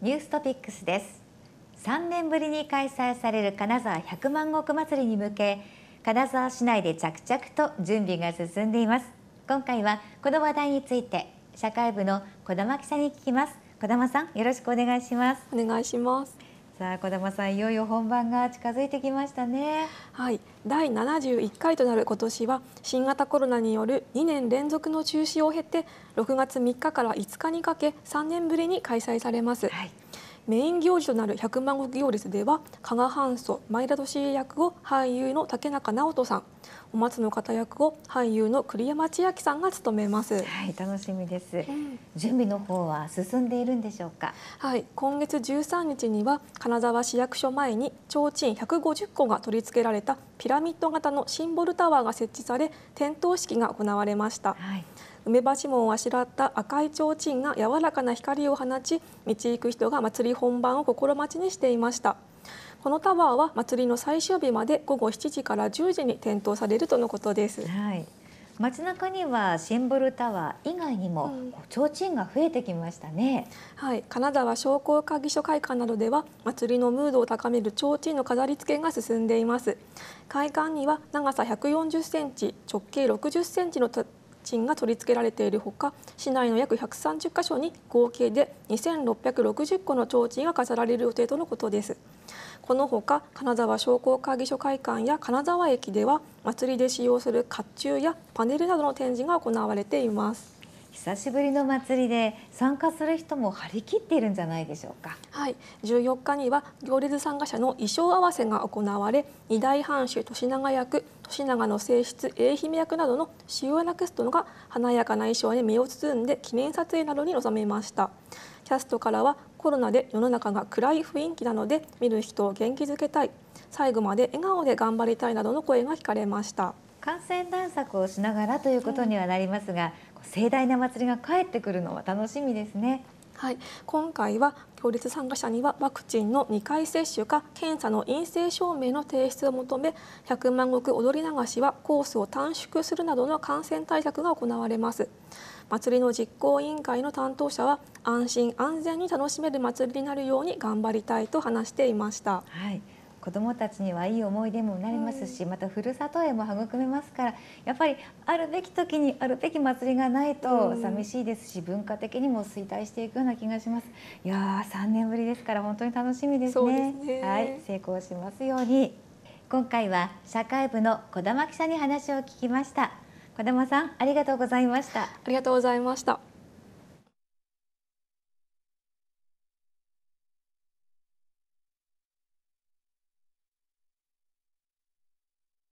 ニューストピックスです3年ぶりに開催される金沢百万石祭りに向け金沢市内で着々と準備が進んでいます今回はこの話題について社会部の児玉記者に聞きます児玉さんよろしくお願いしますお願いしますさあ小玉さんいよいよ本番が近づいてきましたねはい第71回となる今年は新型コロナによる2年連続の中止を経て6月3日から5日にかけ3年ぶりに開催されます、はい、メイン行事となる百万石行列では加賀藩祖前田利家役を俳優の竹中直人さんお松の方役を俳優の栗山千明さんが務めます。はい、楽しみです、うん、準備の方は進んでいるんでしょうか。はい、今月13日には金沢市役所前に提灯150個が取り付けられたピラミッド型のシンボルタワーが設置され、点灯式が行われました。はい。梅橋門をあしらった赤い提灯が柔らかな光を放ち道行く人が祭り本番を心待ちにしていましたこのタワーは祭りの最終日まで午後7時から10時に点灯されるとのことです。はい街中にはシンボルタワー以外にも提灯が増えてきましたね、うん、はい、金沢商工会議所会館などでは祭りのムードを高める提灯の飾り付けが進んでいます会館には長さ140センチ直径60センチの提灯が取り付けられているほか市内の約130箇所に合計で2660個の提灯が飾られる予定とのことですこのほか金沢商工会議所会館や金沢駅では祭りで使用する甲冑やパネルなどの展示が行われています。久しぶりの祭りで参加する人も張り切っているんじゃないでしょうかはい14日には行列参加者の衣装合わせが行われ二大藩主豊永役豊永の正室英姫役などの主要なクストのが華やかな衣装に身を包んで記念撮影などに臨めましたキャストからはコロナで世の中が暗い雰囲気なので見る人を元気づけたい最後まで笑顔で頑張りたいなどの声が聞かれました感染対策をしながらということにはなりますが、うん盛大な祭りが帰ってくるのは楽しみですね。はい、今回は協力参加者にはワクチンの2回接種か検査の陰性証明の提出を求め100万石踊り流しはコースを短縮するなどの感染対策が行われます祭りの実行委員会の担当者は安心安全に楽しめる祭りになるように頑張りたいと話していました。はい子どもたちにはいい思い出もなりますし、またふるさとへも育めますからやっぱりあるべき時にあるべき祭りがないと寂しいですし、文化的にも衰退していくような気がしますいやー3年ぶりですから本当に楽しみですね、ね、はい成功しますように今回は社会部の児玉記者に話を聞きました児玉さんありがとうございましたありがとうございました